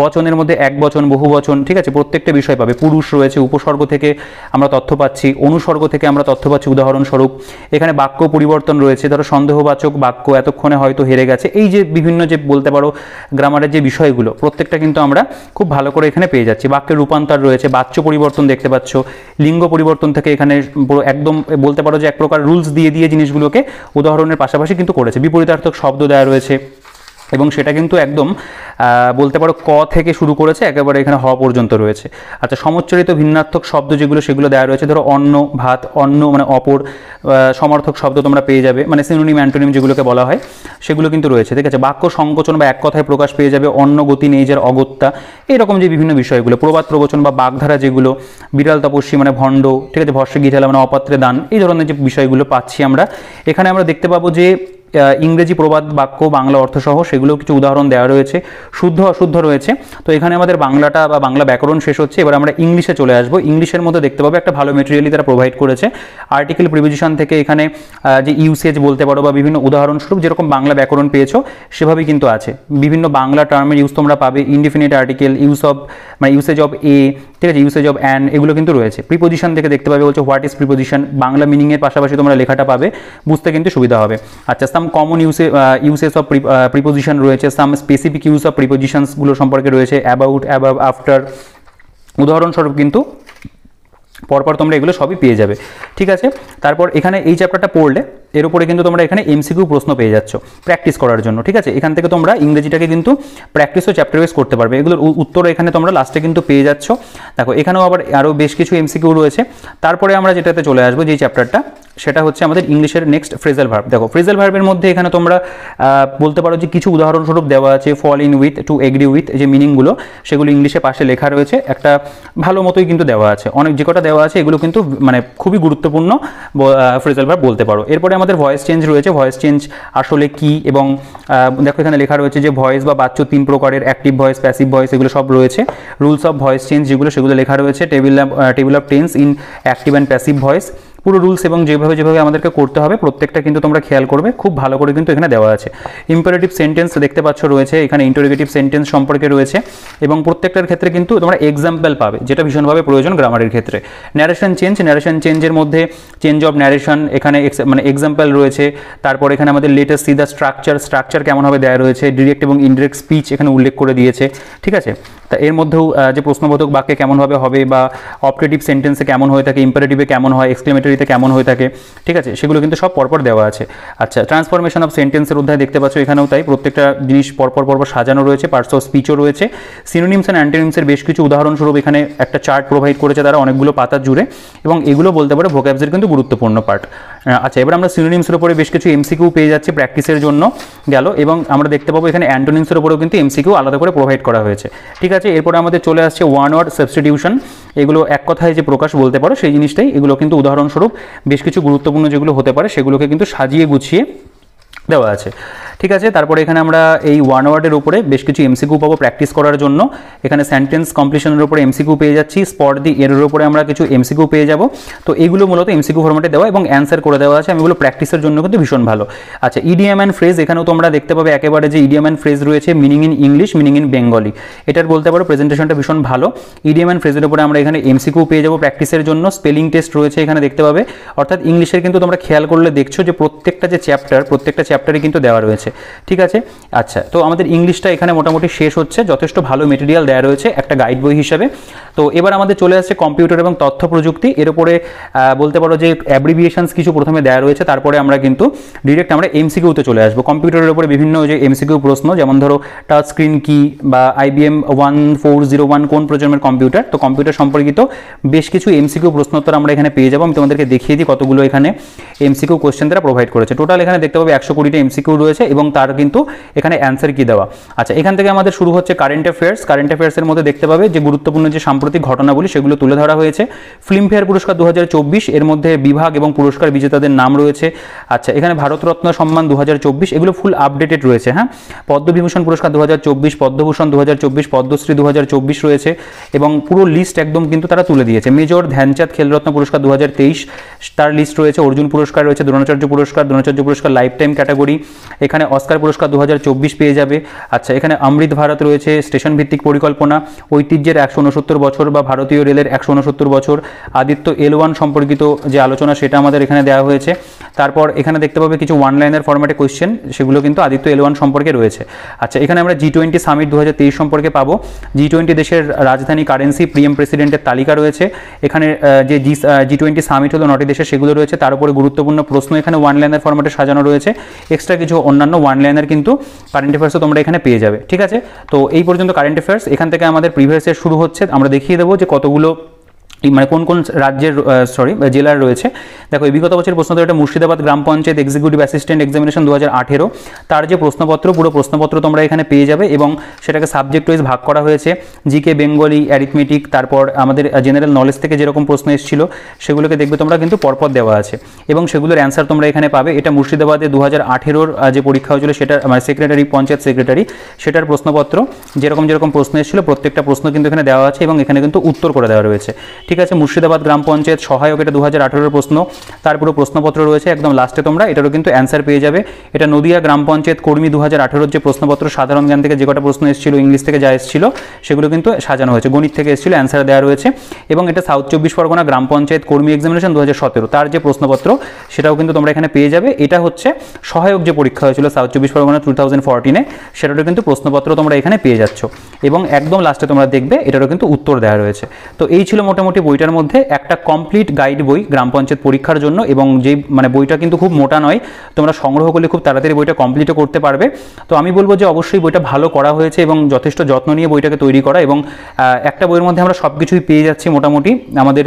বচনের মধ্যে এক বচন বহু বচন ঠিক আছে প্রত্যেকটা বিষয় পাবে পুরুষ রয়েছে উপসর্গ থেকে আমরা তথ্য পাচ্ছি অনুসর্গ থেকে আমরা তথ্য পাচ্ছি উদাহরণস্বরূপ এখানে বাক্য পরিবর্তন রয়েছে ধরো সন্দেহবাচক বাক্য এতক্ষণে হয়তো হেরে গেছে এই যে বিভিন্ন যে বলতে পারো গ্রামারের যে বিষয়গুলো প্রত্যেকটা কিন্তু আমরা খুব ভালো করে এখানে পেয়ে যাচ্ছি বাক্যের রূপান্তর রয়েছে বাচ্য পরিবর্তন দেখতে পাচ্ছ লিঙ্গ পরিবর্তন থেকে এখানে একদম বলতে পারো সহজে এক প্রকার রুলস দিয়ে দিয়ে জিনিসগুলোকে উদাহরণের পাশাপাশি কিন্তু করেছে বিপরীতার্থক শব্দ দেওয়া রয়েছে এবং সেটা কিন্তু একদম বলতে পারো ক থেকে শুরু করেছে একেবারে এখানে হ পর্যন্ত রয়েছে আচ্ছা সমচ্চরিত ভিন্নার্থক শব্দ যেগুলো সেগুলো দেওয়া রয়েছে ধরো অন্ন ভাত অন্ন মানে অপর সমর্থক শব্দ তোমরা পেয়ে যাবে মানে সিনোনিম অ্যান্টোনিম যেগুলোকে বলা হয় সেগুলো কিন্তু রয়েছে ঠিক আছে বাক্য সংকোচন বা এক কথায় প্রকাশ পেয়ে যাবে অন্য গতি নেই যার অগত্যা এরকম যে বিভিন্ন বিষয়গুলো প্রবাদ প্রবচন বা বাগধারা যেগুলো বিড়াল তপস্বী মানে ভণ্ড ঠিক আছে ভস্য গিঠালা মানে অপাত্রে দান এই ধরনের যে বিষয়গুলো পাচ্ছি আমরা এখানে আমরা দেখতে পাবো যে ইংরেজি প্রবাদ বাক্য বাংলা অর্থসহ সেগুলো কিছু উদাহরণ দেওয়া রয়েছে শুদ্ধ অশুদ্ধ রয়েছে তো এখানে আমাদের বাংলাটা বা বাংলা ব্যাকরণ শেষ হচ্ছে এবার আমরা ইংলিশে চলে আসবো ইংলিশের মধ্যে দেখতে পাবো একটা ভালো মেটেরিয়ালই তারা প্রোভাইড করেছে আর্টিকেল প্রিভিজিশন থেকে এখানে যে ইউসেজ বলতে পারো বা বিভিন্ন উদাহরণস্বরূপ যেরকম বাংলা ব্যাকরণ পেয়েছো সেভাবেই কিন্তু আছে বিভিন্ন বাংলা টার্মের ইউজ তোমরা পাবে ইনডিফিনিট আর্টিকেল ইউজ অফ মানে ইউসেজ অফ এ ঠিক আছে ইউসেজ অফ অ্যান এগুলো কিন্তু রয়েছে প্রিপোজিশন থেকে দেখতে পাবে বলছে হোয়াট ইজ প্রিপোজিশন বাংলা মিনিংয়ের পাশাপাশি তোমরা লেখাটা পাবে বুঝতে কিন্তু সুবিধা হবে আচ্ছা some common use uses of preposition রয়েছে সাম স্পেসিফিক ইউস অফ প্রিপোজিশনসগুলো সম্পর্কে রয়েছে অ্যাবাউট অ্যাবাব আফটার উদাহরণস্বরূপ কিন্তু পরপর তোমরা এগুলো সবই পেয়ে যাবে ঠিক আছে তারপর এখানে এই চ্যাপ্টারটা পড়লে এর উপরে কিন্তু তোমরা এখানে এমসিকিউ প্রশ্ন পেয়ে যাচ্ছ প্র্যাকটিস করার জন্য ঠিক আছে এখান থেকে তোমরা ইংরেজিটাকে কিন্তু প্র্যাকটিসও চ্যাপ্টার ওয়েস করতে পারবে এগুলোর উত্তর এখানে তোমরা লাস্টে কিন্তু পেয়ে যাচ্ছ দেখো এখানেও আবার আরও বেশ কিছু এমসিকিউ রয়েছে তারপরে আমরা যেটাতে চলে আসবো যেই চ্যাপ্টারটা সেটা হচ্ছে আমাদের ইংলিশের নেক্সট ফ্রেজাল ভার্ব দেখো ফ্রেজাল ভার্বের মধ্যে এখানে তোমরা বলতে পারো যে কিছু উদাহরণস্বরূপ দেওয়া আছে fall in with to agree with যে মিনিংগুলো সেগুলো ইংলিশে পাশে লেখা রয়েছে একটা ভালো মতোই কিন্তু দেওয়া আছে অনেক যে কটা দেওয়া আছে এগুলো কিন্তু মানে খুবই গুরুত্বপূর্ণ ফ্রেজাল ভার্ব বলতে পারো এরপরে আমাদের ভয়েস চেঞ্জ রয়েছে ভয়েস চেঞ্জ আসলে কি এবং দেখো এখানে লেখা রয়েছে যে ভয়েস বা বাচ্চ তিন প্রকারের অ্যাক্টিভ ভয়েস প্যাসিভ ভয়েস এগুলো সব রয়েছে রুলস অফ ভয়েস চেঞ্জ যেগুলো সেগুলো লেখা রয়েছে table table of tense in active and passive voice পুরো রুলস এবং যেভাবে যেভাবে আমাদেরকে করতে হবে প্রত্যেকটা কিন্তু তোমরা খেয়াল করবে খুব ভালো করে কিন্তু এখানে দেওয়া আছে ইম্পারেটিভ সেন্টেন্স দেখতে পাচ্ছ রয়েছে এখানে ইন্টারোগেটিভ সেন্টেন্স সম্পর্কে রয়েছে এবং প্রত্যেকটার ক্ষেত্রে কিন্তু তোমরা এক্সাম্পল পাবে যেটা ভীষণভাবে প্রয়োজন গ্রামারের ক্ষেত্রে ন্যারেশন চেঞ্জ ন্যারেশন চেঞ্জের মধ্যে চেঞ্জ অফ ন্যারেশন এখানে মানে এক্সাম্পল রয়েছে তারপর এখানে আমাদের latest see the structure structure কেমনভাবে দেওয়া রয়েছে ডিরেক্ট এবং ইনডিরেক্ট স্পিচ এখানে উল্লেখ করে দিয়েছে ঠিক আছে তা এর মধ্যেও যে প্রশ্নবোধক বাক্যে কেমনভাবে হবে বা অপারেটিভ সেন্টেন্সে কেমন হয়ে থাকে ইম্পারেটিভে কেমন হয় এক্সক্লেমেটারি থ্রিতে কেমন হয়ে থাকে ঠিক আছে সেগুলো কিন্তু সব পরপর দেওয়া আছে আচ্ছা ট্রান্সফরমেশন অফ সেন্টেন্সের অধ্যায় দেখতে পাচ্ছ এখানেও তাই প্রত্যেকটা জিনিস পরপর পরপর সাজানো রয়েছে পার্টস অফ স্পিচও রয়েছে সিনোনিমস অ্যান্ড অ্যান্টোনিমসের বেশ কিছু উদাহরণস্বরূপ এখানে একটা চার্ট প্রোভাইড করেছে তারা অনেকগুলো পাতা জুড়ে এবং এগুলো বলতে পারে ভোক্যাবসের কিন্তু গুরুত্বপূর্ণ পার্ট আচ্ছা এবার আমরা সিনোনিমসের উপরে বেশ কিছু এমসিকিউ পেয়ে যাচ্ছি প্র্যাকটিসের জন্য গেল এবং আমরা দেখতে পাবো এখানে অ্যান্টোনিমসের উপরেও কিন্তু এমসিকিউ আলাদা করে প্রোভাইড করা হয়েছে ঠিক আছে এরপরে আমাদের চলে আসছে ওয়ান ওয়ার্ড সাবস্টিটিউশন এগুলো এক কথায় যে প্রকাশ বলতে পারো সেই জিনিসটাই এগুলো কিন্তু উদাহরণস্বরূপ বেশ কিছু গুরুত্বপূর্ণ যেগুলো হতে পারে সেগুলোকে কিন্তু সাজিয়ে গুছিয়ে দেওয়া আছে ঠিক আছে তারপরে এখানে আমরা এই ওয়ান ওয়ার্ডের উপরে বেশ কিছু এমসিকিউ পাবো প্র্যাকটিস করার জন্য এখানে সেন্টেন্স কমপ্লিশনের উপরে এমসিকিউ পেয়ে যাচ্ছি স্পট দি এর উপরে আমরা কিছু এমসিকিউ পেয়ে যাব তো এগুলো মূলত এমসিকিউ ফরম্যাটে দেওয়া এবং অ্যান্সার করে দেওয়া আছে আমি এগুলো প্র্যাকটিসের জন্য কিন্তু ভীষণ ভালো আচ্ছা ইডিএম অ্যান্ড ফ্রেজ এখানেও তোমরা দেখতে পাবে একেবারে যে ইডিএম অ্যান্ড ফ্রেজ রয়েছে meaning in English meaning in Bengali এটার বলতে পারো প্রেজেন্টেশনটা ভীষণ ভালো ইডিএম অ্যান্ড ফ্রেজের উপরে আমরা এখানে এমসিকিউ পেয়ে যাবো প্র্যাকটিসের জন্য স্পেলিং টেস্ট রয়েছে এখানে দেখতে পাবে অর্থাৎ ইংলিশের কিন্তু তোমরা খেয়াল করলে দেখছো যে প্রত্যেকটা যে চ্যাপ্টার প্রত্যেকটা চ্যাপ্টারে কিন্তু দেওয়া রয়েছে ঠিক আছে আচ্ছা তো আমাদের ইংলিশটা এখানে মোটামুটি শেষ হচ্ছে যথেষ্ট ভালো মেটেরিয়াল দেওয়া রয়েছে একটা গাইড বই হিসাবে তো এবার আমাদের চলে আসছে কম্পিউটার এবং তথ্য প্রযুক্তি এর উপরে বলতে পারো যে অ্যাব্রিভিয়েশনস কিছু প্রথমে দেওয়া রয়েছে তারপরে আমরা কিন্তু ডিরেক্ট আমরা এমসিকিউতে চলে আসবো কম্পিউটারের উপরে বিভিন্ন যে এমসিকিউ প্রশ্ন যেমন ধরো টাচ স্ক্রিন কি বা IBM one four zero one কোন প্রজন্মের কম্পিউটার তো কম্পিউটার সম্পর্কিত বেশ কিছু এমসিকিউ প্রশ্নোত্তর আমরা এখানে পেয়ে যাবো আমি তোমাদেরকে দেখিয়ে দিই কতগুলো এখানে এমসিকিউ কোশ্চেন তারা প্রোভাইড করেছে টোটাল এখানে দেখতে পাবে একশো কুড়িটা এমসিকিউ রয়েছে এবং তার কিন্তু এখানে অ্যান্সার কি দেওয়া আচ্ছা এখান থেকে আমাদের শুরু হচ্ছে কারেন্ট অ্যাফেয়ার্স কারেন্ট অ্যাফেয়ার্সের মধ্যে দেখতে পাবে যে গুরুত্বপূর্ণ যে সাম্প্রতিক ঘটনাগুলি সেগুলো তুলে ধরা হয়েছে ফিল্মফেয়ার পুরস্কার দু এর মধ্যে বিভাগ এবং পুরস্কার বিজেতাদের নাম রয়েছে আচ্ছা এখানে ভারতরত্ন সম্মান দু এগুলো ফুল আপডেটেড রয়েছে হ্যাঁ পদ্মবিভূষণ পুরস্কার দু পদ্মভূষণ দু পদ্মশ্রী দু রয়েছে এবং পুরো লিস্ট একদম কিন্তু তারা তুলে দিয়েছে মেজর ধ্যানচাঁদ খেলরত্ন পুরস্কার দু তার লিস্ট রয়েছে অর্জুন পুরস্কার রয়েছে দ্রোণাচার্য পুরস্কার দ্রোণাচার্য পুরস্কার লাইফ টাইম ক্যাটাগরি এখানে অস্কার পুরস্কার দু পেয়ে যাবে আচ্ছা এখানে অমৃত ভারত রয়েছে স্টেশন ভিত্তিক পরিকল্পনা ঐতিহ্যের একশো উনসত্তর বছর বা ভারতীয় রেলের একশো উনসত্তর বছর আদিত্য এল ওয়ান সম্পর্কিত যে আলোচনা সেটা আমাদের এখানে দেওয়া হয়েছে তারপর এখানে দেখতে পাবে কিছু ওয়ান লাইনের ফরম্যাটে কোয়েশ্চেন সেগুলো কিন্তু আদিত্য এল ওয়ান সম্পর্কে রয়েছে আচ্ছা এখানে আমরা জি টোয়েন্টি সামিট দু সম্পর্কে পাবো জি টোয়েন্টি দেশের রাজধানী কারেন্সি প্রিএম প্রেসিডেন্টের তালিকা রয়েছে এখানে যে জি জি টোয়েন্টি সামিট হলো নটি দেশে সেগুলো রয়েছে তার উপরে গুরুত্বপূর্ণ প্রশ্ন এখানে ওয়ান লাইনের ফরম্যাটে সাজানো রয়েছে এক্সট্রা কিছু অন্যান্য ওয়ান লাইনার কিন্তু কারেন্ট অ্যাফেয়ার্সও তোমরা এখানে পেয়ে যাবে ঠিক আছে তো এই পর্যন্ত কারেন্ট অ্যাফেয়ার্স এখান থেকে আমাদের প্রিভিয়াস ইয়ার শুরু হচ্ছে আমরা দেখিয়ে দেবো যে কতগুলো মানে কোন কোন রাজ্যের সরি জেলার রয়েছে দেখো এই বিগত বছরের প্রশ্ন এটা মুর্শিদাবাদ গ্রাম পঞ্চায়েত এক্সিকিউটিভ অ্যাসিস্ট্যান্ট এক্সামিনেশন দু হাজার তার যে প্রশ্নপত্র পুরো প্রশ্নপত্র তোমরা এখানে পেয়ে যাবে এবং সেটাকে সাবজেক্ট ওয়াইজ ভাগ করা হয়েছে জিকে বেঙ্গলি অ্যারিথমেটিক তারপর আমাদের জেনারেল নলেজ থেকে যেরকম প্রশ্ন এসেছিল সেগুলোকে দেখবে তোমরা কিন্তু পরপর দেওয়া আছে এবং সেগুলোর অ্যান্সার তোমরা এখানে পাবে এটা মুর্শিদাবাদে দু হাজার যে পরীক্ষা হয়েছিল সেটার মানে সেক্রেটারি পঞ্চায়েত সেক্রেটারি সেটার প্রশ্নপত্র যেরকম যেরকম প্রশ্ন এসেছিল প্রত্যেকটা প্রশ্ন কিন্তু এখানে দেওয়া আছে এবং এখানে কিন্তু উত্তর করে দেওয়া রয়েছে ঠিক আছে মুর্শিদাবাদ গ্রাম পঞ্চায়েত সহায়ক এটা দু হাজার প্রশ্ন তার পুরো প্রশ্নপত্র রয়েছে একদম লাস্টে তোমরা এটারও কিন্তু অ্যান্সার পেয়ে যাবে এটা নদিয়া গ্রাম পঞ্চায়েত কর্মী দু হাজার যে প্রশ্নপত্র সাধারণ জ্ঞান থেকে যে কটা প্রশ্ন এসেছিল ইংলিশ থেকে যা এসেছিল সেগুলো কিন্তু সাজানো হয়েছে গণিত থেকে এসেছিল অ্যান্সার দেওয়া রয়েছে এবং এটা সাউথ চব্বিশ পরগনা গ্রাম পঞ্চায়েত কর্মী এক্সামিনেশন দু তার যে প্রশ্নপত্র সেটাও কিন্তু তোমরা এখানে পেয়ে যাবে এটা হচ্ছে সহায়ক যে পরীক্ষা হয়েছিল সাউথ চব্বিশ পরগনা টু থাউজেন্ড ফোরটিনে সেটারও কিন্তু প্রশ্নপত্র তোমরা এখানে পেয়ে যাচ্ছ এবং একদম লাস্টে তোমরা দেখবে এটারও কিন্তু উত্তর দেওয়া রয়েছে তো এই ছিল মোটামুটি বইটার মধ্যে একটা কমপ্লিট গাইড বই গ্রাম পঞ্চায়েত পরীক্ষার জন্য এবং যে মানে বইটা কিন্তু খুব মোটা নয় তোমরা সংগ্রহ করলে খুব তাড়াতাড়ি বইটা কমপ্লিটও করতে পারবে তো আমি বলবো যে অবশ্যই বইটা ভালো করা হয়েছে এবং যথেষ্ট যত্ন নিয়ে বইটাকে তৈরি করা এবং একটা বইয়ের মধ্যে আমরা সব কিছুই পেয়ে যাচ্ছি মোটামুটি আমাদের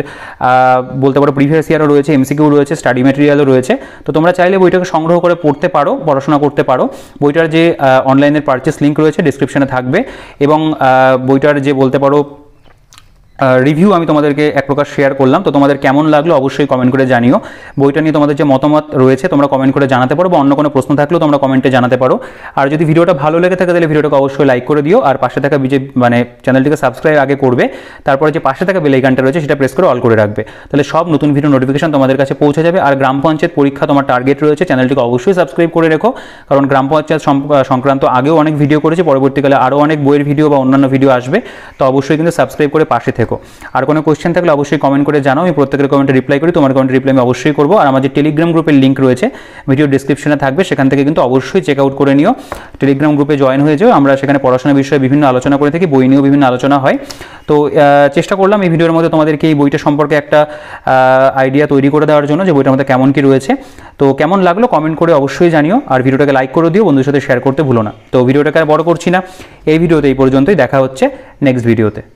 বলতে পারো প্রিভিয়াস ইয়ারও রয়েছে এমসিকিউ রয়েছে স্টাডি মেটেরিয়ালও রয়েছে তো তোমরা চাইলে বইটাকে সংগ্রহ করে পড়তে পারো পড়াশোনা করতে পারো বইটার যে অনলাইনের পারচেস লিঙ্ক রয়েছে ডিসক্রিপশনে থাকবে এবং বইটার যে বলতে পারো রিভিউ আমি তোমাদেরকে এক প্রকার শেয়ার করলাম তো তোমাদের কেমন লাগলো অবশ্যই কমেন্ট করে জানিও বইটা নিয়ে তোমাদের যে মতামত রয়েছে তোমরা কমেন্ট করে জানাতে পারো বা অন্য কোনো প্রশ্ন থাকলেও তোমরা কমেন্টে জানাতে পারো আর যদি ভিডিওটা ভালো লেগে থাকে তাহলে ভিডিওটাকে অবশ্যই লাইক করে দিও আর পাশে থাকা বিজে মানে চ্যানেলটিকে সাবস্ক্রাইব আগে করবে তারপরে যে পাশে থাকা বেলাইকানটা রয়েছে সেটা প্রেস করে অল করে রাখবে তাহলে সব নতুন ভিডিও নোটিফিকেশন তোমাদের কাছে পৌঁছে যাবে আর গ্রাম পঞ্চায়েত পরীক্ষা তোমার টার্গেট রয়েছে চ্যানেলটিকে অবশ্যই সাবস্ক্রাইব করে রেখো কারণ গ্রাম পঞ্চায়েত সংক্রান্ত আগেও অনেক ভিডিও করেছে পরবর্তীকালে আরও অনেক বইয়ের ভিডিও বা অন্যান্য ভিডিও আসবে তো অবশ্যই কিন্তু সাবস্ক্রাইব করে পাশে থেকে থেকো আর কোনো কোয়েশ্চেন থাকলে অবশ্যই কমেন্ট করে জানাও আমি প্রত্যেকের কমেন্টে রিপ্লাই করি তোমার কমেন্টে রিপ্লাই আমি অবশ্যই করবো আর আমাদের টেলিগ্রাম গ্রুপের লিঙ্ক রয়েছে ভিডিও ডিসক্রিপশনে থাকবে সেখান থেকে কিন্তু অবশ্যই চেক আউট করে নিও টেলিগ্রাম গ্রুপে জয়েন হয়ে যেও আমরা সেখানে পড়াশোনা বিষয়ে বিভিন্ন আলোচনা করে থাকি বই নিয়েও বিভিন্ন আলোচনা হয় তো চেষ্টা করলাম এই ভিডিওর মধ্যে তোমাদেরকে এই বইটা সম্পর্কে একটা আইডিয়া তৈরি করে দেওয়ার জন্য যে বইটার মধ্যে কেমন কি রয়েছে তো কেমন লাগলো কমেন্ট করে অবশ্যই জানিও আর ভিডিওটাকে লাইক করে দিও বন্ধুর সাথে শেয়ার করতে ভুলো না তো ভিডিওটাকে আর বড় করছি না এই ভিডিওতে এই পর্যন্তই দেখা হচ্ছে নেক্সট ভিডিওতে